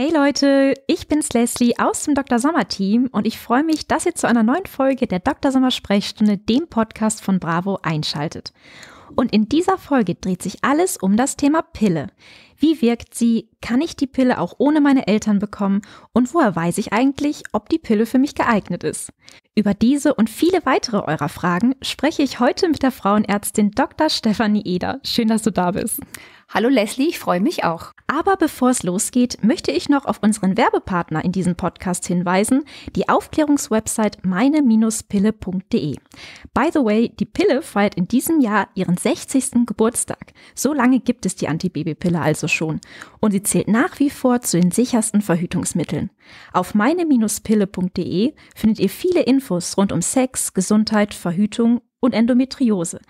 Hey Leute, ich bin's Leslie aus dem Dr. Sommer Team und ich freue mich, dass ihr zu einer neuen Folge der Dr. Sommer Sprechstunde, dem Podcast von Bravo, einschaltet. Und in dieser Folge dreht sich alles um das Thema Pille. Wie wirkt sie? Kann ich die Pille auch ohne meine Eltern bekommen? Und woher weiß ich eigentlich, ob die Pille für mich geeignet ist? Über diese und viele weitere eurer Fragen spreche ich heute mit der Frauenärztin Dr. Stefanie Eder. Schön, dass du da bist. Hallo Leslie, ich freue mich auch. Aber bevor es losgeht, möchte ich noch auf unseren Werbepartner in diesem Podcast hinweisen, die Aufklärungswebsite meine-pille.de. By the way, die Pille feiert in diesem Jahr ihren 60. Geburtstag. So lange gibt es die Antibabypille also schon und sie zählt nach wie vor zu den sichersten Verhütungsmitteln. Auf meine-pille.de findet ihr viele Infos rund um Sex, Gesundheit, Verhütung und Endometriose.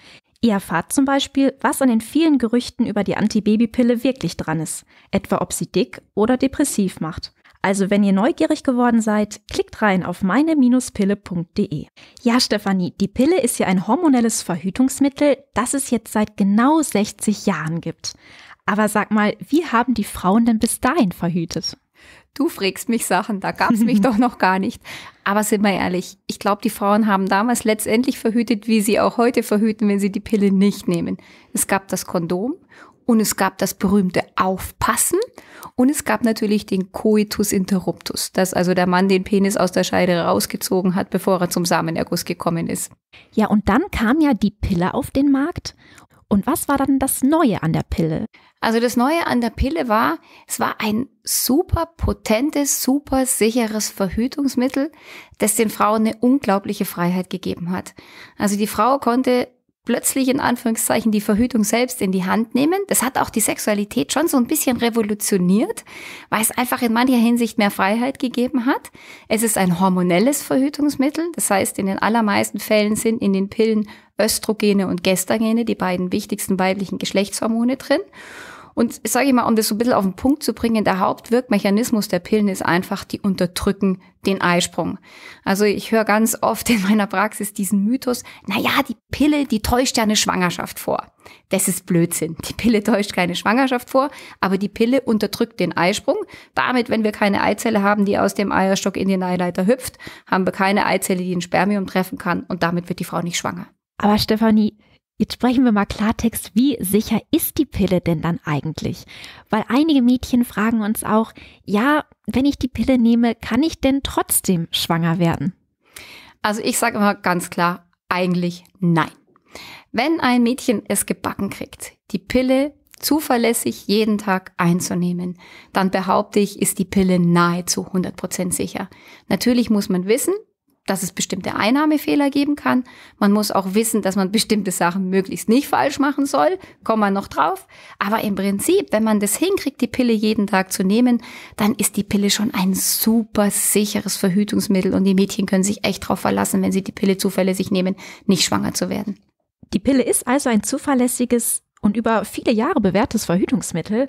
Ihr erfahrt zum Beispiel, was an den vielen Gerüchten über die Antibabypille wirklich dran ist, etwa ob sie dick oder depressiv macht. Also wenn ihr neugierig geworden seid, klickt rein auf meine-pille.de. Ja, Stefanie, die Pille ist ja ein hormonelles Verhütungsmittel, das es jetzt seit genau 60 Jahren gibt. Aber sag mal, wie haben die Frauen denn bis dahin verhütet? du fragst mich Sachen, da gab es mich doch noch gar nicht. Aber sind wir ehrlich, ich glaube, die Frauen haben damals letztendlich verhütet, wie sie auch heute verhüten, wenn sie die Pille nicht nehmen. Es gab das Kondom und es gab das berühmte Aufpassen und es gab natürlich den Coitus interruptus, dass also der Mann den Penis aus der Scheide rausgezogen hat, bevor er zum Samenerguss gekommen ist. Ja, und dann kam ja die Pille auf den Markt und was war dann das Neue an der Pille? Also das Neue an der Pille war, es war ein super potentes, super sicheres Verhütungsmittel, das den Frauen eine unglaubliche Freiheit gegeben hat. Also die Frau konnte plötzlich in Anführungszeichen die Verhütung selbst in die Hand nehmen. Das hat auch die Sexualität schon so ein bisschen revolutioniert, weil es einfach in mancher Hinsicht mehr Freiheit gegeben hat. Es ist ein hormonelles Verhütungsmittel. Das heißt, in den allermeisten Fällen sind in den Pillen Östrogene und Gestagene, die beiden wichtigsten weiblichen Geschlechtshormone drin. Und sage ich mal, um das so ein bisschen auf den Punkt zu bringen, der Hauptwirkmechanismus der Pillen ist einfach, die unterdrücken den Eisprung. Also ich höre ganz oft in meiner Praxis diesen Mythos, naja, die Pille, die täuscht ja eine Schwangerschaft vor. Das ist Blödsinn. Die Pille täuscht keine Schwangerschaft vor, aber die Pille unterdrückt den Eisprung. Damit, wenn wir keine Eizelle haben, die aus dem Eierstock in den Eileiter hüpft, haben wir keine Eizelle, die ein Spermium treffen kann und damit wird die Frau nicht schwanger. Aber Stefanie, Jetzt sprechen wir mal Klartext, wie sicher ist die Pille denn dann eigentlich? Weil einige Mädchen fragen uns auch, ja, wenn ich die Pille nehme, kann ich denn trotzdem schwanger werden? Also ich sage immer ganz klar, eigentlich nein. Wenn ein Mädchen es gebacken kriegt, die Pille zuverlässig jeden Tag einzunehmen, dann behaupte ich, ist die Pille nahezu 100% sicher. Natürlich muss man wissen, dass es bestimmte Einnahmefehler geben kann. Man muss auch wissen, dass man bestimmte Sachen möglichst nicht falsch machen soll. Kommen wir noch drauf. Aber im Prinzip, wenn man das hinkriegt, die Pille jeden Tag zu nehmen, dann ist die Pille schon ein super sicheres Verhütungsmittel und die Mädchen können sich echt darauf verlassen, wenn sie die Pille zuverlässig nehmen, nicht schwanger zu werden. Die Pille ist also ein zuverlässiges und über viele Jahre bewährtes Verhütungsmittel.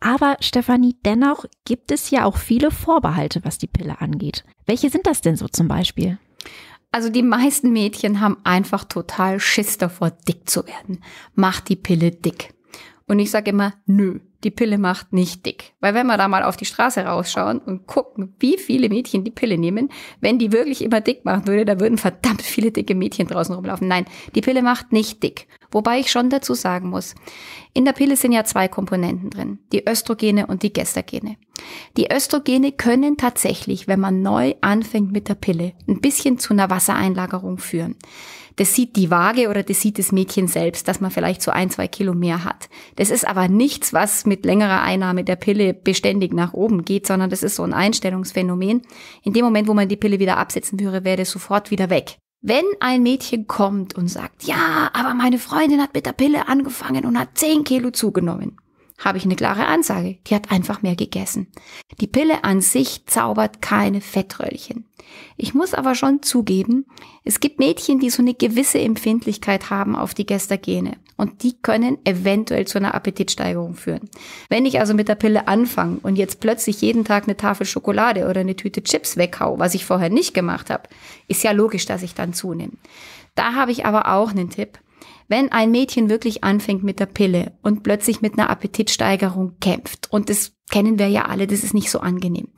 Aber Stefanie, dennoch gibt es ja auch viele Vorbehalte, was die Pille angeht. Welche sind das denn so zum Beispiel? Also die meisten Mädchen haben einfach total Schiss davor, dick zu werden. Macht die Pille dick. Und ich sage immer, nö, die Pille macht nicht dick. Weil wenn wir da mal auf die Straße rausschauen und gucken, wie viele Mädchen die Pille nehmen, wenn die wirklich immer dick machen würde, da würden verdammt viele dicke Mädchen draußen rumlaufen. Nein, die Pille macht nicht dick. Wobei ich schon dazu sagen muss, in der Pille sind ja zwei Komponenten drin, die Östrogene und die Gestagene. Die Östrogene können tatsächlich, wenn man neu anfängt mit der Pille, ein bisschen zu einer Wassereinlagerung führen. Das sieht die Waage oder das sieht das Mädchen selbst, dass man vielleicht so ein, zwei Kilo mehr hat. Das ist aber nichts, was mit längerer Einnahme der Pille beständig nach oben geht, sondern das ist so ein Einstellungsphänomen. In dem Moment, wo man die Pille wieder absetzen würde, wäre das sofort wieder weg. Wenn ein Mädchen kommt und sagt, ja, aber meine Freundin hat mit der Pille angefangen und hat 10 Kilo zugenommen, habe ich eine klare Ansage. Die hat einfach mehr gegessen. Die Pille an sich zaubert keine Fettröllchen. Ich muss aber schon zugeben, es gibt Mädchen, die so eine gewisse Empfindlichkeit haben auf die Gestagene. Und die können eventuell zu einer Appetitsteigerung führen. Wenn ich also mit der Pille anfange und jetzt plötzlich jeden Tag eine Tafel Schokolade oder eine Tüte Chips weghau, was ich vorher nicht gemacht habe, ist ja logisch, dass ich dann zunehme. Da habe ich aber auch einen Tipp wenn ein Mädchen wirklich anfängt mit der Pille und plötzlich mit einer Appetitsteigerung kämpft, und das kennen wir ja alle, das ist nicht so angenehm,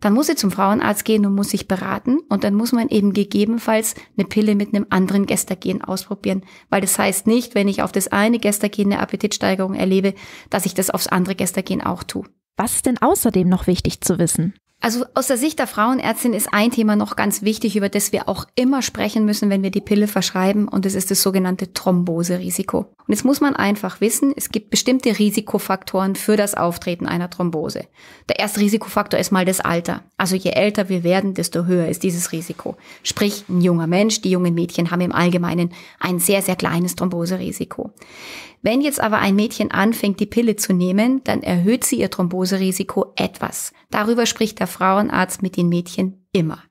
dann muss sie zum Frauenarzt gehen und muss sich beraten und dann muss man eben gegebenenfalls eine Pille mit einem anderen Gestagen ausprobieren, weil das heißt nicht, wenn ich auf das eine Gestagen eine Appetitsteigerung erlebe, dass ich das aufs andere Gestagen auch tue. Was ist denn außerdem noch wichtig zu wissen? Also aus der Sicht der Frauenärztin ist ein Thema noch ganz wichtig, über das wir auch immer sprechen müssen, wenn wir die Pille verschreiben, und das ist das sogenannte Thromboserisiko. Und jetzt muss man einfach wissen, es gibt bestimmte Risikofaktoren für das Auftreten einer Thrombose. Der erste Risikofaktor ist mal das Alter. Also je älter wir werden, desto höher ist dieses Risiko. Sprich, ein junger Mensch, die jungen Mädchen haben im Allgemeinen ein sehr, sehr kleines Thromboserisiko. Wenn jetzt aber ein Mädchen anfängt, die Pille zu nehmen, dann erhöht sie ihr Thromboserisiko etwas. Darüber spricht der Frauenarzt mit den Mädchen immer.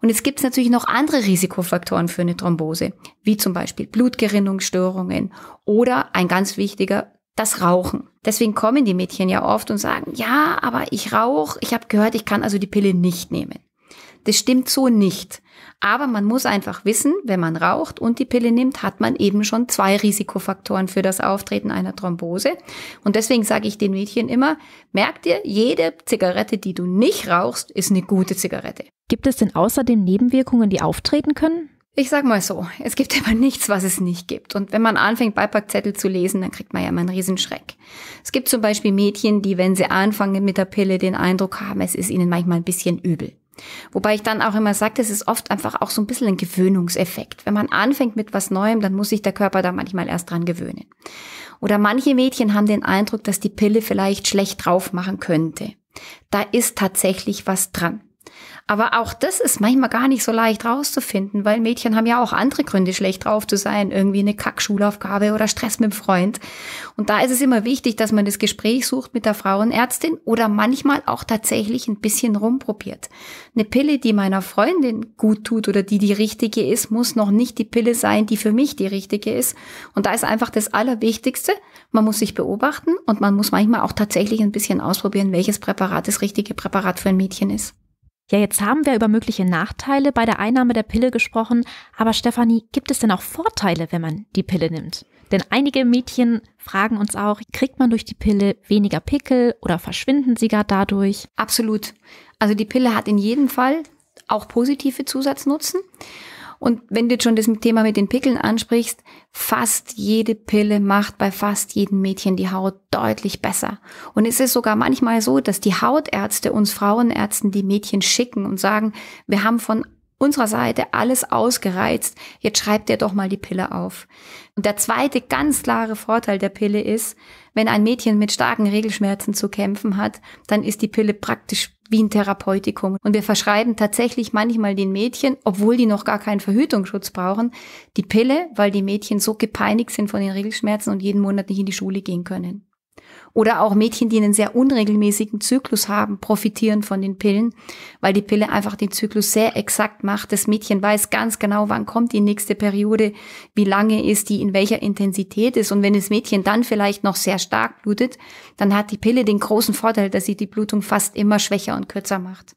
Und jetzt gibt es natürlich noch andere Risikofaktoren für eine Thrombose, wie zum Beispiel Blutgerinnungsstörungen oder ein ganz wichtiger, das Rauchen. Deswegen kommen die Mädchen ja oft und sagen, ja, aber ich rauche, ich habe gehört, ich kann also die Pille nicht nehmen. Das stimmt so nicht. Aber man muss einfach wissen, wenn man raucht und die Pille nimmt, hat man eben schon zwei Risikofaktoren für das Auftreten einer Thrombose. Und deswegen sage ich den Mädchen immer, merk dir, jede Zigarette, die du nicht rauchst, ist eine gute Zigarette. Gibt es denn außerdem Nebenwirkungen, die auftreten können? Ich sag mal so, es gibt immer nichts, was es nicht gibt. Und wenn man anfängt, Beipackzettel zu lesen, dann kriegt man ja immer einen Riesenschreck. Es gibt zum Beispiel Mädchen, die, wenn sie anfangen mit der Pille, den Eindruck haben, es ist ihnen manchmal ein bisschen übel. Wobei ich dann auch immer sage, das ist oft einfach auch so ein bisschen ein Gewöhnungseffekt. Wenn man anfängt mit was Neuem, dann muss sich der Körper da manchmal erst dran gewöhnen. Oder manche Mädchen haben den Eindruck, dass die Pille vielleicht schlecht drauf machen könnte. Da ist tatsächlich was dran. Aber auch das ist manchmal gar nicht so leicht rauszufinden, weil Mädchen haben ja auch andere Gründe, schlecht drauf zu sein. Irgendwie eine Kackschulaufgabe oder Stress mit dem Freund. Und da ist es immer wichtig, dass man das Gespräch sucht mit der Frauenärztin oder manchmal auch tatsächlich ein bisschen rumprobiert. Eine Pille, die meiner Freundin gut tut oder die die richtige ist, muss noch nicht die Pille sein, die für mich die richtige ist. Und da ist einfach das Allerwichtigste, man muss sich beobachten und man muss manchmal auch tatsächlich ein bisschen ausprobieren, welches Präparat das richtige Präparat für ein Mädchen ist. Ja, jetzt haben wir über mögliche Nachteile bei der Einnahme der Pille gesprochen, aber Stefanie, gibt es denn auch Vorteile, wenn man die Pille nimmt? Denn einige Mädchen fragen uns auch, kriegt man durch die Pille weniger Pickel oder verschwinden sie gar dadurch? Absolut. Also die Pille hat in jedem Fall auch positive Zusatznutzen. Und wenn du jetzt schon das Thema mit den Pickeln ansprichst, fast jede Pille macht bei fast jedem Mädchen die Haut deutlich besser. Und es ist sogar manchmal so, dass die Hautärzte uns Frauenärzten die Mädchen schicken und sagen, wir haben von unserer Seite alles ausgereizt. Jetzt schreibt ihr doch mal die Pille auf. Und der zweite ganz klare Vorteil der Pille ist, wenn ein Mädchen mit starken Regelschmerzen zu kämpfen hat, dann ist die Pille praktisch wie ein Therapeutikum. Und wir verschreiben tatsächlich manchmal den Mädchen, obwohl die noch gar keinen Verhütungsschutz brauchen, die Pille, weil die Mädchen so gepeinigt sind von den Regelschmerzen und jeden Monat nicht in die Schule gehen können. Oder auch Mädchen, die einen sehr unregelmäßigen Zyklus haben, profitieren von den Pillen, weil die Pille einfach den Zyklus sehr exakt macht. Das Mädchen weiß ganz genau, wann kommt die nächste Periode, wie lange ist die, in welcher Intensität ist. Und wenn das Mädchen dann vielleicht noch sehr stark blutet, dann hat die Pille den großen Vorteil, dass sie die Blutung fast immer schwächer und kürzer macht.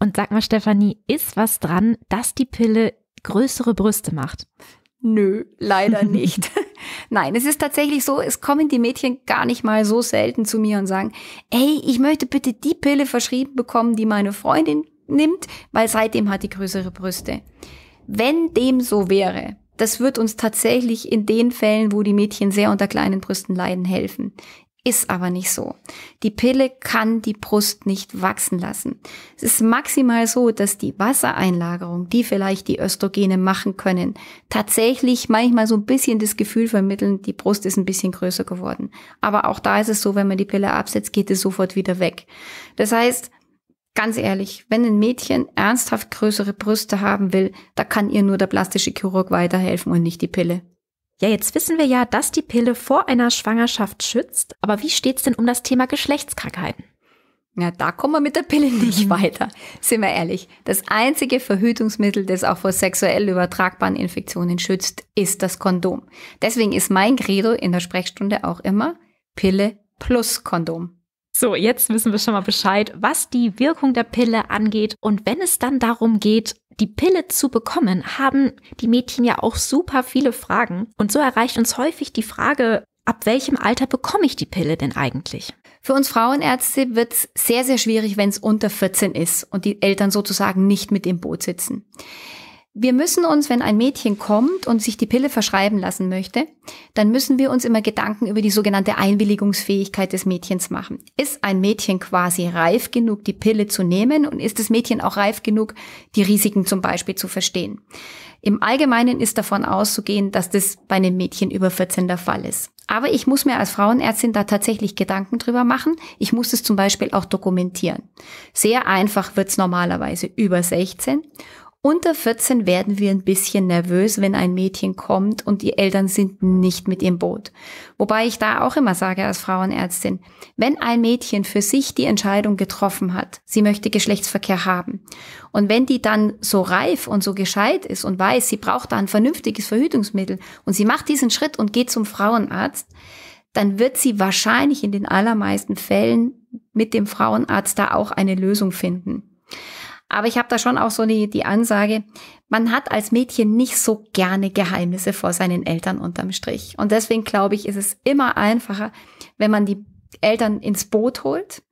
Und sag mal, Stefanie, ist was dran, dass die Pille größere Brüste macht? Nö, leider nicht. Nein, es ist tatsächlich so, es kommen die Mädchen gar nicht mal so selten zu mir und sagen, ey, ich möchte bitte die Pille verschrieben bekommen, die meine Freundin nimmt, weil seitdem hat die größere Brüste. Wenn dem so wäre, das wird uns tatsächlich in den Fällen, wo die Mädchen sehr unter kleinen Brüsten leiden, helfen. Ist aber nicht so. Die Pille kann die Brust nicht wachsen lassen. Es ist maximal so, dass die Wassereinlagerung, die vielleicht die Östrogene machen können, tatsächlich manchmal so ein bisschen das Gefühl vermitteln, die Brust ist ein bisschen größer geworden. Aber auch da ist es so, wenn man die Pille absetzt, geht es sofort wieder weg. Das heißt, ganz ehrlich, wenn ein Mädchen ernsthaft größere Brüste haben will, da kann ihr nur der plastische Chirurg weiterhelfen und nicht die Pille. Ja, jetzt wissen wir ja, dass die Pille vor einer Schwangerschaft schützt, aber wie steht es denn um das Thema Geschlechtskrankheiten? Na, ja, da kommen wir mit der Pille nicht weiter, sind wir ehrlich. Das einzige Verhütungsmittel, das auch vor sexuell übertragbaren Infektionen schützt, ist das Kondom. Deswegen ist mein Credo in der Sprechstunde auch immer Pille plus Kondom. So, jetzt wissen wir schon mal Bescheid, was die Wirkung der Pille angeht und wenn es dann darum geht, die Pille zu bekommen, haben die Mädchen ja auch super viele Fragen. Und so erreicht uns häufig die Frage, ab welchem Alter bekomme ich die Pille denn eigentlich? Für uns Frauenärzte wird es sehr, sehr schwierig, wenn es unter 14 ist und die Eltern sozusagen nicht mit im Boot sitzen wir müssen uns, wenn ein Mädchen kommt und sich die Pille verschreiben lassen möchte, dann müssen wir uns immer Gedanken über die sogenannte Einwilligungsfähigkeit des Mädchens machen. Ist ein Mädchen quasi reif genug, die Pille zu nehmen und ist das Mädchen auch reif genug, die Risiken zum Beispiel zu verstehen? Im Allgemeinen ist davon auszugehen, dass das bei einem Mädchen über 14 der Fall ist. Aber ich muss mir als Frauenärztin da tatsächlich Gedanken drüber machen. Ich muss es zum Beispiel auch dokumentieren. Sehr einfach wird es normalerweise über 16 unter 14 werden wir ein bisschen nervös, wenn ein Mädchen kommt und die Eltern sind nicht mit im Boot. Wobei ich da auch immer sage als Frauenärztin, wenn ein Mädchen für sich die Entscheidung getroffen hat, sie möchte Geschlechtsverkehr haben, und wenn die dann so reif und so gescheit ist und weiß, sie braucht da ein vernünftiges Verhütungsmittel und sie macht diesen Schritt und geht zum Frauenarzt, dann wird sie wahrscheinlich in den allermeisten Fällen mit dem Frauenarzt da auch eine Lösung finden. Aber ich habe da schon auch so die, die Ansage, man hat als Mädchen nicht so gerne Geheimnisse vor seinen Eltern unterm Strich. Und deswegen glaube ich, ist es immer einfacher, wenn man die Eltern ins Boot holt.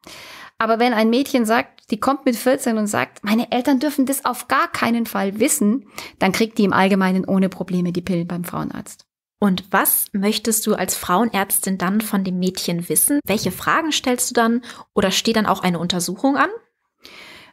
Aber wenn ein Mädchen sagt, die kommt mit 14 und sagt, meine Eltern dürfen das auf gar keinen Fall wissen, dann kriegt die im Allgemeinen ohne Probleme die Pillen beim Frauenarzt. Und was möchtest du als Frauenärztin dann von dem Mädchen wissen? Welche Fragen stellst du dann? Oder steht dann auch eine Untersuchung an?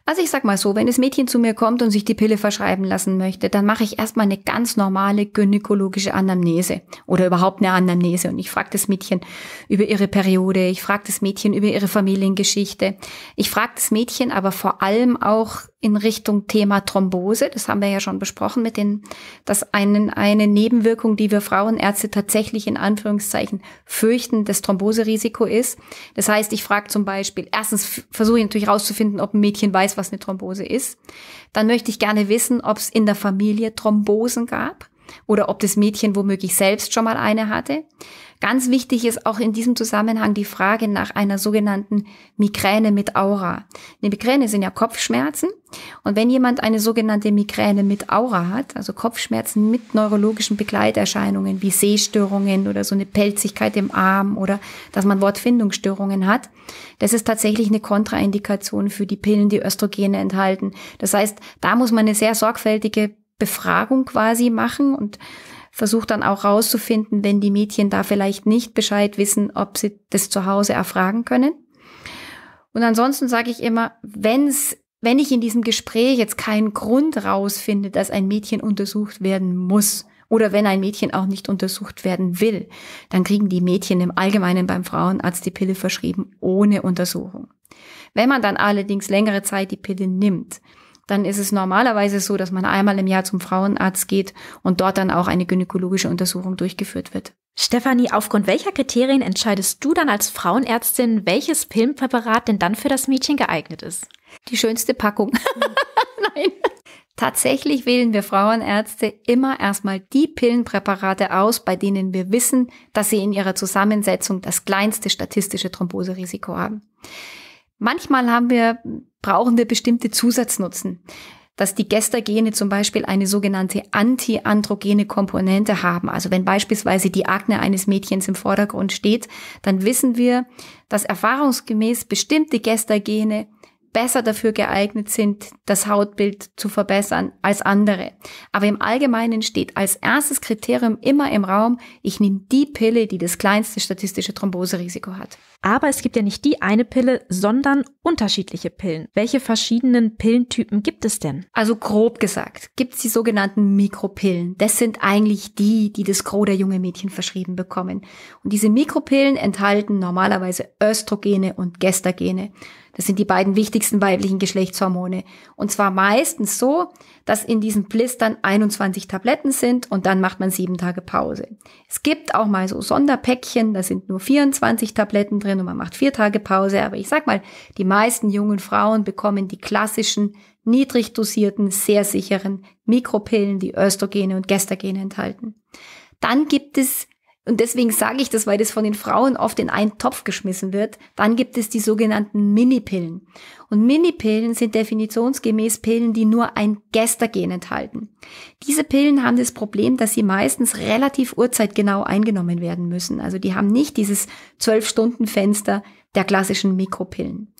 Also ich sag mal so, wenn das Mädchen zu mir kommt und sich die Pille verschreiben lassen möchte, dann mache ich erstmal eine ganz normale gynäkologische Anamnese oder überhaupt eine Anamnese und ich frage das Mädchen über ihre Periode, ich frage das Mädchen über ihre Familiengeschichte, ich frage das Mädchen aber vor allem auch in Richtung Thema Thrombose. Das haben wir ja schon besprochen mit den, dass einen, eine Nebenwirkung, die wir Frauenärzte tatsächlich in Anführungszeichen fürchten, das Thromboserisiko ist. Das heißt, ich frage zum Beispiel, erstens versuche ich natürlich herauszufinden, ob ein Mädchen weiß, was eine Thrombose ist. Dann möchte ich gerne wissen, ob es in der Familie Thrombosen gab oder ob das Mädchen womöglich selbst schon mal eine hatte. Ganz wichtig ist auch in diesem Zusammenhang die Frage nach einer sogenannten Migräne mit Aura. Eine Migräne sind ja Kopfschmerzen. Und wenn jemand eine sogenannte Migräne mit Aura hat, also Kopfschmerzen mit neurologischen Begleiterscheinungen wie Sehstörungen oder so eine Pelzigkeit im Arm oder dass man Wortfindungsstörungen hat, das ist tatsächlich eine Kontraindikation für die Pillen, die Östrogene enthalten. Das heißt, da muss man eine sehr sorgfältige Befragung quasi machen und versucht dann auch rauszufinden, wenn die Mädchen da vielleicht nicht Bescheid wissen, ob sie das zu Hause erfragen können. Und ansonsten sage ich immer, wenn's, wenn ich in diesem Gespräch jetzt keinen Grund rausfinde, dass ein Mädchen untersucht werden muss oder wenn ein Mädchen auch nicht untersucht werden will, dann kriegen die Mädchen im Allgemeinen beim Frauenarzt die Pille verschrieben ohne Untersuchung. Wenn man dann allerdings längere Zeit die Pille nimmt, dann ist es normalerweise so, dass man einmal im Jahr zum Frauenarzt geht und dort dann auch eine gynäkologische Untersuchung durchgeführt wird. Stefanie, aufgrund welcher Kriterien entscheidest du dann als Frauenärztin, welches Pillenpräparat denn dann für das Mädchen geeignet ist? Die schönste Packung. Nein. Tatsächlich wählen wir Frauenärzte immer erstmal die Pillenpräparate aus, bei denen wir wissen, dass sie in ihrer Zusammensetzung das kleinste statistische Thromboserisiko haben. Manchmal haben wir, brauchen wir bestimmte Zusatznutzen dass die Gestagene zum Beispiel eine sogenannte anti-androgene Komponente haben. Also wenn beispielsweise die Akne eines Mädchens im Vordergrund steht, dann wissen wir, dass erfahrungsgemäß bestimmte Gestagene besser dafür geeignet sind, das Hautbild zu verbessern als andere. Aber im Allgemeinen steht als erstes Kriterium immer im Raum, ich nehme die Pille, die das kleinste statistische Thromboserisiko hat. Aber es gibt ja nicht die eine Pille, sondern unterschiedliche Pillen. Welche verschiedenen Pillentypen gibt es denn? Also grob gesagt, gibt es die sogenannten Mikropillen. Das sind eigentlich die, die das Gros der junge Mädchen verschrieben bekommen. Und diese Mikropillen enthalten normalerweise Östrogene und Gestagene. Das sind die beiden wichtigsten weiblichen Geschlechtshormone. Und zwar meistens so, dass in diesen Blistern 21 Tabletten sind und dann macht man sieben Tage Pause. Es gibt auch mal so Sonderpäckchen, da sind nur 24 Tabletten drin anderen und man macht vier Tage Pause. Aber ich sag mal, die meisten jungen Frauen bekommen die klassischen, niedrig dosierten, sehr sicheren Mikropillen, die Östrogene und Gestagene enthalten. Dann gibt es und deswegen sage ich das, weil das von den Frauen oft in einen Topf geschmissen wird. Dann gibt es die sogenannten Minipillen. Und Minipillen sind definitionsgemäß Pillen, die nur ein Gestagen enthalten. Diese Pillen haben das Problem, dass sie meistens relativ urzeitgenau eingenommen werden müssen. Also die haben nicht dieses zwölf stunden fenster der klassischen Mikropillen.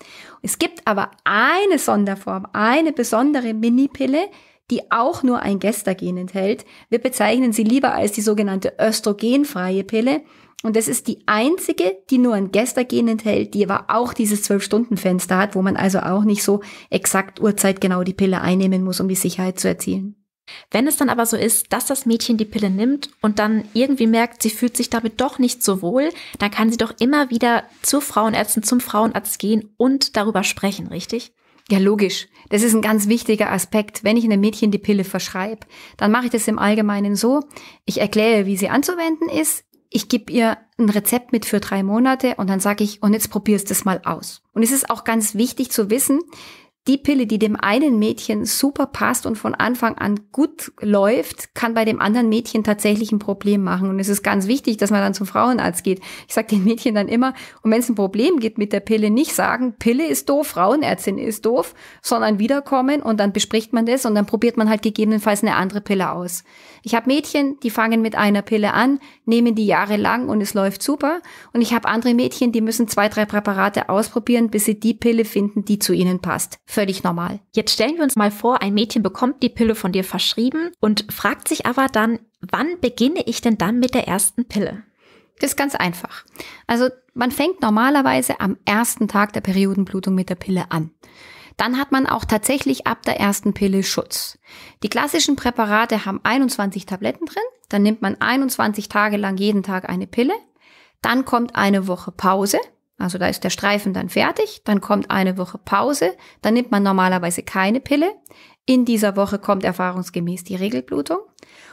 Es gibt aber eine Sonderform, eine besondere Minipille, die auch nur ein Gestagen enthält. Wir bezeichnen sie lieber als die sogenannte östrogenfreie Pille. Und das ist die einzige, die nur ein Gestagen enthält, die aber auch dieses zwölf stunden fenster hat, wo man also auch nicht so exakt urzeitgenau die Pille einnehmen muss, um die Sicherheit zu erzielen. Wenn es dann aber so ist, dass das Mädchen die Pille nimmt und dann irgendwie merkt, sie fühlt sich damit doch nicht so wohl, dann kann sie doch immer wieder zur Frauenärztin, zum Frauenarzt gehen und darüber sprechen, richtig? Ja, logisch. Das ist ein ganz wichtiger Aspekt. Wenn ich einem Mädchen die Pille verschreibe, dann mache ich das im Allgemeinen so. Ich erkläre, wie sie anzuwenden ist. Ich gebe ihr ein Rezept mit für drei Monate und dann sage ich, und jetzt probierst du es mal aus. Und es ist auch ganz wichtig zu wissen, die Pille, die dem einen Mädchen super passt und von Anfang an gut läuft, kann bei dem anderen Mädchen tatsächlich ein Problem machen. Und es ist ganz wichtig, dass man dann zum Frauenarzt geht. Ich sage den Mädchen dann immer, und wenn es ein Problem gibt mit der Pille, nicht sagen, Pille ist doof, Frauenärztin ist doof, sondern wiederkommen und dann bespricht man das und dann probiert man halt gegebenenfalls eine andere Pille aus. Ich habe Mädchen, die fangen mit einer Pille an, nehmen die jahrelang und es läuft super. Und ich habe andere Mädchen, die müssen zwei, drei Präparate ausprobieren, bis sie die Pille finden, die zu ihnen passt. Völlig normal. Jetzt stellen wir uns mal vor, ein Mädchen bekommt die Pille von dir verschrieben und fragt sich aber dann, wann beginne ich denn dann mit der ersten Pille? Das ist ganz einfach. Also man fängt normalerweise am ersten Tag der Periodenblutung mit der Pille an. Dann hat man auch tatsächlich ab der ersten Pille Schutz. Die klassischen Präparate haben 21 Tabletten drin. Dann nimmt man 21 Tage lang jeden Tag eine Pille. Dann kommt eine Woche Pause. Also da ist der Streifen dann fertig, dann kommt eine Woche Pause, dann nimmt man normalerweise keine Pille. In dieser Woche kommt erfahrungsgemäß die Regelblutung.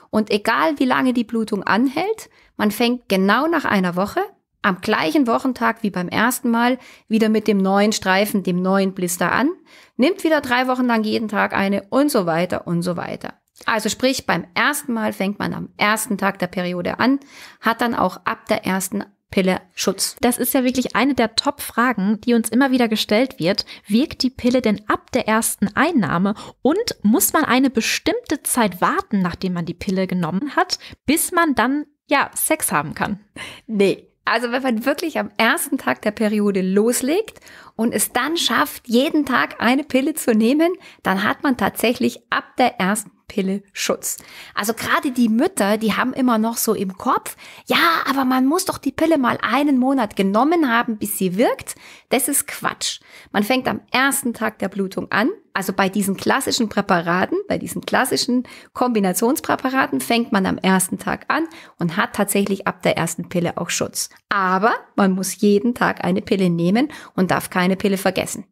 Und egal wie lange die Blutung anhält, man fängt genau nach einer Woche am gleichen Wochentag wie beim ersten Mal wieder mit dem neuen Streifen, dem neuen Blister an, nimmt wieder drei Wochen lang jeden Tag eine und so weiter und so weiter. Also sprich, beim ersten Mal fängt man am ersten Tag der Periode an, hat dann auch ab der ersten Pille Schutz? Das ist ja wirklich eine der Top-Fragen, die uns immer wieder gestellt wird. Wirkt die Pille denn ab der ersten Einnahme und muss man eine bestimmte Zeit warten, nachdem man die Pille genommen hat, bis man dann ja Sex haben kann? Nee. Also wenn man wirklich am ersten Tag der Periode loslegt und es dann schafft, jeden Tag eine Pille zu nehmen, dann hat man tatsächlich ab der ersten Pille Schutz. Also gerade die Mütter, die haben immer noch so im Kopf, ja, aber man muss doch die Pille mal einen Monat genommen haben, bis sie wirkt. Das ist Quatsch. Man fängt am ersten Tag der Blutung an. Also bei diesen klassischen Präparaten, bei diesen klassischen Kombinationspräparaten fängt man am ersten Tag an und hat tatsächlich ab der ersten Pille auch Schutz. Aber man muss jeden Tag eine Pille nehmen und darf keine Pille vergessen.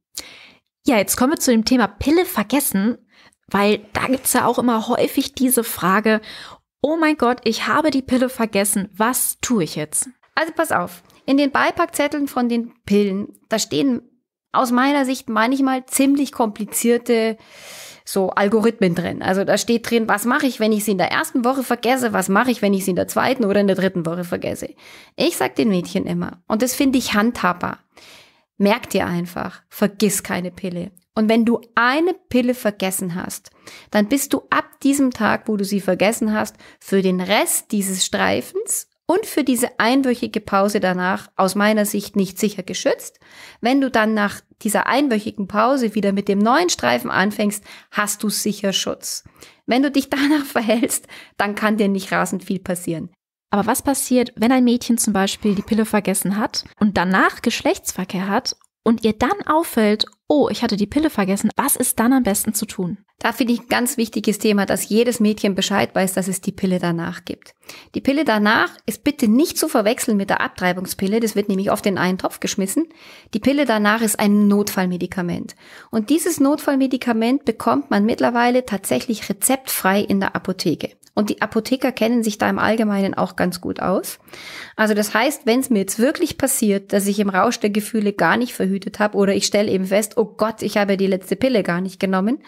Ja, jetzt kommen wir zu dem Thema Pille vergessen. Weil da gibt's ja auch immer häufig diese Frage, oh mein Gott, ich habe die Pille vergessen, was tue ich jetzt? Also pass auf, in den Beipackzetteln von den Pillen, da stehen aus meiner Sicht manchmal ziemlich komplizierte so Algorithmen drin. Also da steht drin, was mache ich, wenn ich sie in der ersten Woche vergesse, was mache ich, wenn ich sie in der zweiten oder in der dritten Woche vergesse. Ich sag den Mädchen immer, und das finde ich handhabbar. Merk dir einfach, vergiss keine Pille. Und wenn du eine Pille vergessen hast, dann bist du ab diesem Tag, wo du sie vergessen hast, für den Rest dieses Streifens und für diese einwöchige Pause danach aus meiner Sicht nicht sicher geschützt. Wenn du dann nach dieser einwöchigen Pause wieder mit dem neuen Streifen anfängst, hast du sicher Schutz. Wenn du dich danach verhältst, dann kann dir nicht rasend viel passieren. Aber was passiert, wenn ein Mädchen zum Beispiel die Pille vergessen hat und danach Geschlechtsverkehr hat und ihr dann auffällt, oh, ich hatte die Pille vergessen, was ist dann am besten zu tun? Da finde ich ein ganz wichtiges Thema, dass jedes Mädchen Bescheid weiß, dass es die Pille danach gibt. Die Pille danach ist bitte nicht zu verwechseln mit der Abtreibungspille, das wird nämlich oft in einen Topf geschmissen. Die Pille danach ist ein Notfallmedikament. Und dieses Notfallmedikament bekommt man mittlerweile tatsächlich rezeptfrei in der Apotheke. Und die Apotheker kennen sich da im Allgemeinen auch ganz gut aus. Also das heißt, wenn es mir jetzt wirklich passiert, dass ich im Rausch der Gefühle gar nicht verhütet habe oder ich stelle eben fest, oh Gott, ich habe die letzte Pille gar nicht genommen,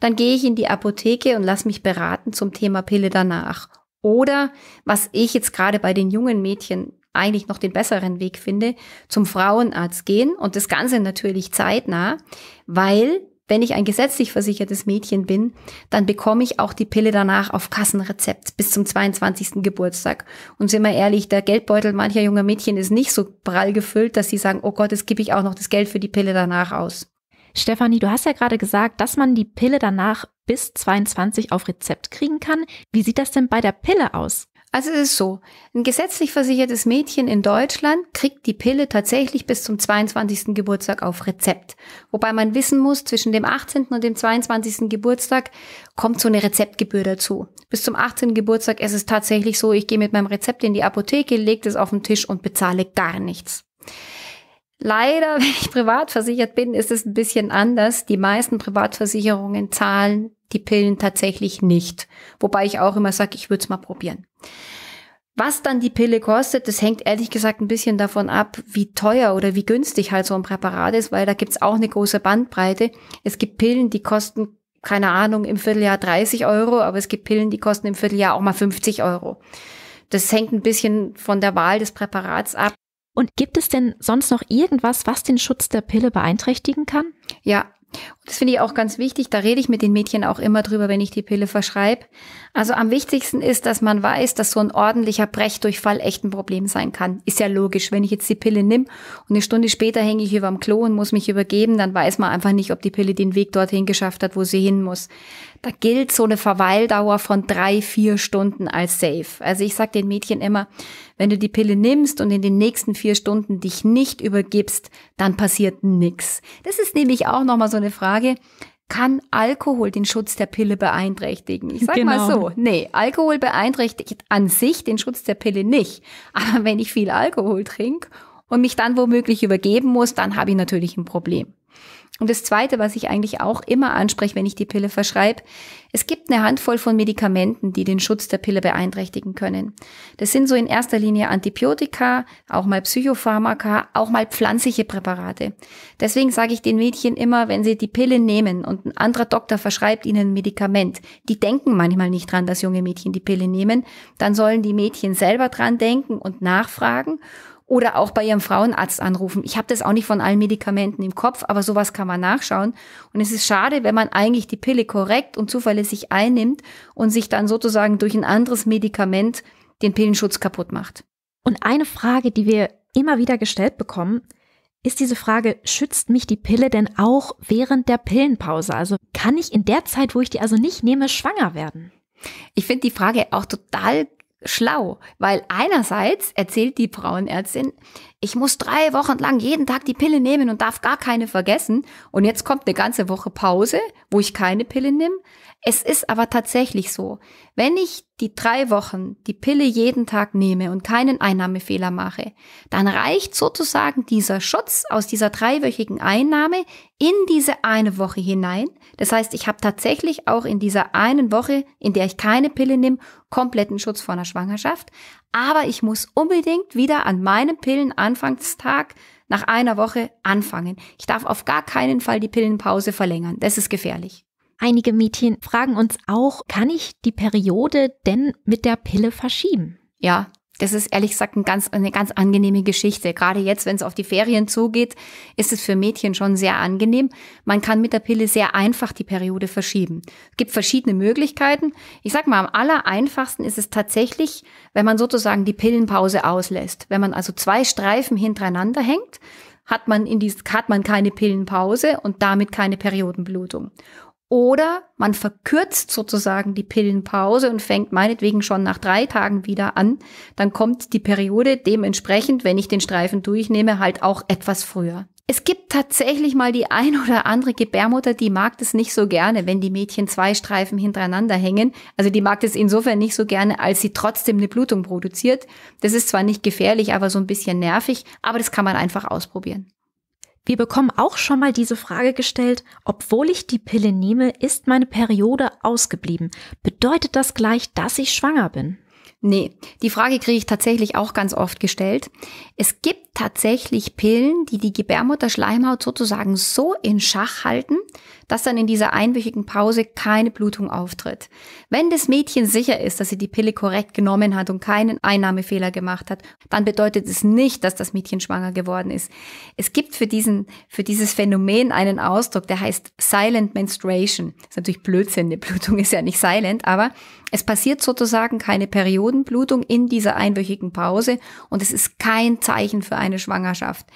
dann gehe ich in die Apotheke und lass mich beraten zum Thema Pille danach. Oder was ich jetzt gerade bei den jungen Mädchen eigentlich noch den besseren Weg finde, zum Frauenarzt gehen und das Ganze natürlich zeitnah, weil wenn ich ein gesetzlich versichertes Mädchen bin, dann bekomme ich auch die Pille danach auf Kassenrezept bis zum 22. Geburtstag. Und sind wir ehrlich, der Geldbeutel mancher junger Mädchen ist nicht so prall gefüllt, dass sie sagen, oh Gott, jetzt gebe ich auch noch das Geld für die Pille danach aus. Stefanie, du hast ja gerade gesagt, dass man die Pille danach bis 22 auf Rezept kriegen kann. Wie sieht das denn bei der Pille aus? Also es ist so, ein gesetzlich versichertes Mädchen in Deutschland kriegt die Pille tatsächlich bis zum 22. Geburtstag auf Rezept. Wobei man wissen muss, zwischen dem 18. und dem 22. Geburtstag kommt so eine Rezeptgebühr dazu. Bis zum 18. Geburtstag ist es tatsächlich so, ich gehe mit meinem Rezept in die Apotheke, lege es auf den Tisch und bezahle gar nichts. Leider, wenn ich privat versichert bin, ist es ein bisschen anders. Die meisten Privatversicherungen zahlen die Pillen tatsächlich nicht. Wobei ich auch immer sage, ich würde es mal probieren. Was dann die Pille kostet, das hängt ehrlich gesagt ein bisschen davon ab, wie teuer oder wie günstig halt so ein Präparat ist, weil da gibt es auch eine große Bandbreite. Es gibt Pillen, die kosten, keine Ahnung, im Vierteljahr 30 Euro, aber es gibt Pillen, die kosten im Vierteljahr auch mal 50 Euro. Das hängt ein bisschen von der Wahl des Präparats ab. Und gibt es denn sonst noch irgendwas, was den Schutz der Pille beeinträchtigen kann? Ja, das finde ich auch ganz wichtig. Da rede ich mit den Mädchen auch immer drüber, wenn ich die Pille verschreibe. Also am wichtigsten ist, dass man weiß, dass so ein ordentlicher Brechdurchfall echt ein Problem sein kann. Ist ja logisch. Wenn ich jetzt die Pille nimm und eine Stunde später hänge ich über dem Klo und muss mich übergeben, dann weiß man einfach nicht, ob die Pille den Weg dorthin geschafft hat, wo sie hin muss. Da gilt so eine Verweildauer von drei, vier Stunden als safe. Also ich sag den Mädchen immer, wenn du die Pille nimmst und in den nächsten vier Stunden dich nicht übergibst, dann passiert nichts. Das ist nämlich auch nochmal so eine Frage kann Alkohol den Schutz der Pille beeinträchtigen? Ich sag genau. mal so, nee, Alkohol beeinträchtigt an sich den Schutz der Pille nicht. Aber wenn ich viel Alkohol trinke und mich dann womöglich übergeben muss, dann habe ich natürlich ein Problem. Und das Zweite, was ich eigentlich auch immer anspreche, wenn ich die Pille verschreibe, es gibt eine Handvoll von Medikamenten, die den Schutz der Pille beeinträchtigen können. Das sind so in erster Linie Antibiotika, auch mal Psychopharmaka, auch mal pflanzliche Präparate. Deswegen sage ich den Mädchen immer, wenn sie die Pille nehmen und ein anderer Doktor verschreibt ihnen ein Medikament, die denken manchmal nicht dran, dass junge Mädchen die Pille nehmen, dann sollen die Mädchen selber dran denken und nachfragen oder auch bei ihrem Frauenarzt anrufen. Ich habe das auch nicht von allen Medikamenten im Kopf, aber sowas kann man nachschauen. Und es ist schade, wenn man eigentlich die Pille korrekt und zuverlässig einnimmt und sich dann sozusagen durch ein anderes Medikament den Pillenschutz kaputt macht. Und eine Frage, die wir immer wieder gestellt bekommen, ist diese Frage, schützt mich die Pille denn auch während der Pillenpause? Also kann ich in der Zeit, wo ich die also nicht nehme, schwanger werden? Ich finde die Frage auch total schlau, weil einerseits erzählt die Frauenärztin, ich muss drei Wochen lang jeden Tag die Pille nehmen und darf gar keine vergessen. Und jetzt kommt eine ganze Woche Pause, wo ich keine Pille nehme. Es ist aber tatsächlich so, wenn ich die drei Wochen die Pille jeden Tag nehme und keinen Einnahmefehler mache, dann reicht sozusagen dieser Schutz aus dieser dreiwöchigen Einnahme in diese eine Woche hinein. Das heißt, ich habe tatsächlich auch in dieser einen Woche, in der ich keine Pille nehme, kompletten Schutz vor einer Schwangerschaft. Aber ich muss unbedingt wieder an meinem Pillenanfangstag nach einer Woche anfangen. Ich darf auf gar keinen Fall die Pillenpause verlängern. Das ist gefährlich. Einige Mädchen fragen uns auch, kann ich die Periode denn mit der Pille verschieben? Ja, das ist ehrlich gesagt ein ganz, eine ganz angenehme Geschichte. Gerade jetzt, wenn es auf die Ferien zugeht, ist es für Mädchen schon sehr angenehm. Man kann mit der Pille sehr einfach die Periode verschieben. Es gibt verschiedene Möglichkeiten. Ich sage mal, am aller einfachsten ist es tatsächlich, wenn man sozusagen die Pillenpause auslässt. Wenn man also zwei Streifen hintereinander hängt, hat man, in dies, hat man keine Pillenpause und damit keine Periodenblutung. Oder man verkürzt sozusagen die Pillenpause und fängt meinetwegen schon nach drei Tagen wieder an. Dann kommt die Periode dementsprechend, wenn ich den Streifen durchnehme, halt auch etwas früher. Es gibt tatsächlich mal die ein oder andere Gebärmutter, die mag das nicht so gerne, wenn die Mädchen zwei Streifen hintereinander hängen. Also die mag das insofern nicht so gerne, als sie trotzdem eine Blutung produziert. Das ist zwar nicht gefährlich, aber so ein bisschen nervig, aber das kann man einfach ausprobieren. Wir bekommen auch schon mal diese Frage gestellt, obwohl ich die Pille nehme, ist meine Periode ausgeblieben. Bedeutet das gleich, dass ich schwanger bin? Nee, die Frage kriege ich tatsächlich auch ganz oft gestellt. Es gibt tatsächlich Pillen, die die Gebärmutterschleimhaut sozusagen so in Schach halten, dass dann in dieser einwöchigen Pause keine Blutung auftritt. Wenn das Mädchen sicher ist, dass sie die Pille korrekt genommen hat und keinen Einnahmefehler gemacht hat, dann bedeutet es nicht, dass das Mädchen schwanger geworden ist. Es gibt für diesen, für dieses Phänomen einen Ausdruck, der heißt Silent Menstruation. Das ist natürlich Blödsinn, eine Blutung ist ja nicht silent, aber es passiert sozusagen keine Periodenblutung in dieser einwöchigen Pause und es ist kein Zeichen für eine Schwangerschaft.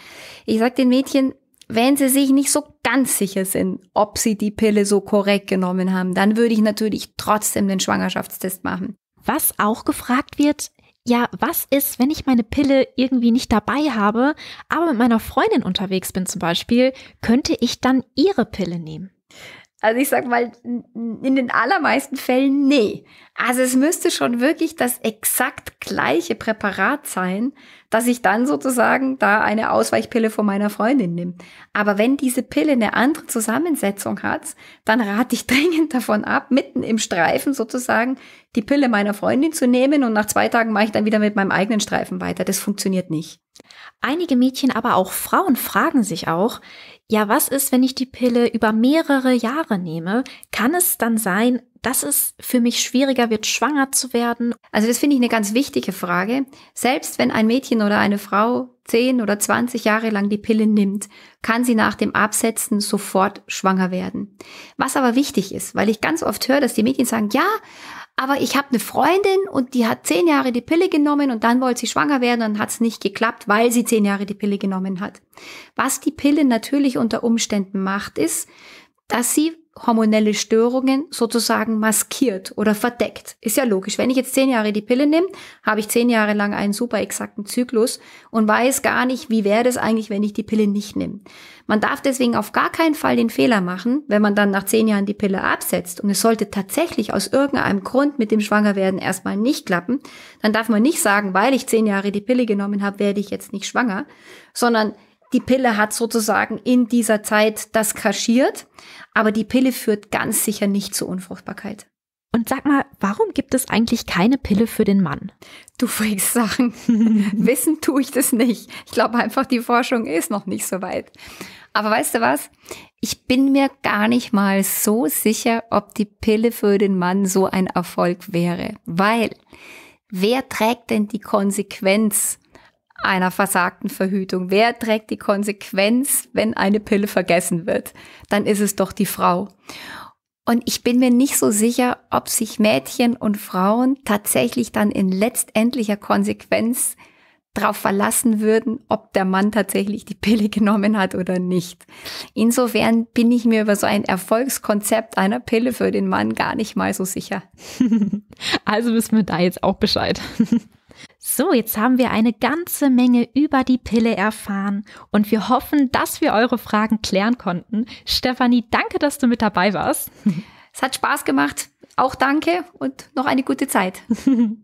Ich sage den Mädchen, wenn sie sich nicht so ganz sicher sind, ob sie die Pille so korrekt genommen haben, dann würde ich natürlich trotzdem den Schwangerschaftstest machen. Was auch gefragt wird, ja, was ist, wenn ich meine Pille irgendwie nicht dabei habe, aber mit meiner Freundin unterwegs bin zum Beispiel, könnte ich dann ihre Pille nehmen? Also ich sag mal, in den allermeisten Fällen nee. Also es müsste schon wirklich das exakt gleiche Präparat sein, dass ich dann sozusagen da eine Ausweichpille von meiner Freundin nehme. Aber wenn diese Pille eine andere Zusammensetzung hat, dann rate ich dringend davon ab, mitten im Streifen sozusagen die Pille meiner Freundin zu nehmen und nach zwei Tagen mache ich dann wieder mit meinem eigenen Streifen weiter. Das funktioniert nicht. Einige Mädchen, aber auch Frauen fragen sich auch, ja, was ist, wenn ich die Pille über mehrere Jahre nehme? Kann es dann sein, dass es für mich schwieriger wird, schwanger zu werden? Also das finde ich eine ganz wichtige Frage. Selbst wenn ein Mädchen oder eine Frau 10 oder 20 Jahre lang die Pille nimmt, kann sie nach dem Absetzen sofort schwanger werden. Was aber wichtig ist, weil ich ganz oft höre, dass die Mädchen sagen, ja, aber ich habe eine Freundin und die hat zehn Jahre die Pille genommen und dann wollte sie schwanger werden und hat es nicht geklappt, weil sie zehn Jahre die Pille genommen hat. Was die Pille natürlich unter Umständen macht, ist, dass sie hormonelle Störungen sozusagen maskiert oder verdeckt. Ist ja logisch. Wenn ich jetzt zehn Jahre die Pille nehme, habe ich zehn Jahre lang einen super exakten Zyklus und weiß gar nicht, wie wäre das eigentlich, wenn ich die Pille nicht nehme. Man darf deswegen auf gar keinen Fall den Fehler machen, wenn man dann nach zehn Jahren die Pille absetzt und es sollte tatsächlich aus irgendeinem Grund mit dem Schwangerwerden erstmal nicht klappen, dann darf man nicht sagen, weil ich zehn Jahre die Pille genommen habe, werde ich jetzt nicht schwanger, sondern die Pille hat sozusagen in dieser Zeit das kaschiert, aber die Pille führt ganz sicher nicht zur Unfruchtbarkeit. Und sag mal, warum gibt es eigentlich keine Pille für den Mann? Du fragst Sachen. Wissen tue ich das nicht. Ich glaube einfach, die Forschung ist noch nicht so weit. Aber weißt du was? Ich bin mir gar nicht mal so sicher, ob die Pille für den Mann so ein Erfolg wäre. Weil, wer trägt denn die Konsequenz einer versagten Verhütung? Wer trägt die Konsequenz, wenn eine Pille vergessen wird? Dann ist es doch die Frau. Und ich bin mir nicht so sicher, ob sich Mädchen und Frauen tatsächlich dann in letztendlicher Konsequenz darauf verlassen würden, ob der Mann tatsächlich die Pille genommen hat oder nicht. Insofern bin ich mir über so ein Erfolgskonzept einer Pille für den Mann gar nicht mal so sicher. Also wissen wir da jetzt auch Bescheid. So, jetzt haben wir eine ganze Menge über die Pille erfahren und wir hoffen, dass wir eure Fragen klären konnten. Stefanie, danke, dass du mit dabei warst. Es hat Spaß gemacht. Auch danke und noch eine gute Zeit.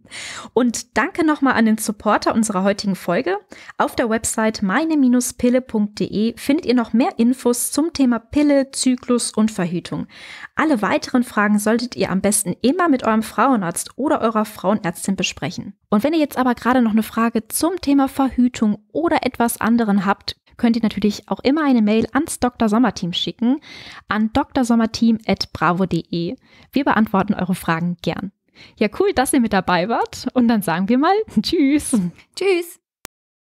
und danke nochmal an den Supporter unserer heutigen Folge. Auf der Website meine-pille.de findet ihr noch mehr Infos zum Thema Pille, Zyklus und Verhütung. Alle weiteren Fragen solltet ihr am besten immer mit eurem Frauenarzt oder eurer Frauenärztin besprechen. Und wenn ihr jetzt aber gerade noch eine Frage zum Thema Verhütung oder etwas anderen habt, könnt ihr natürlich auch immer eine Mail ans Dr. Sommerteam schicken, an drsommerteam.bravo.de. Wir beantworten eure Fragen gern. Ja, cool, dass ihr mit dabei wart und dann sagen wir mal Tschüss. Tschüss.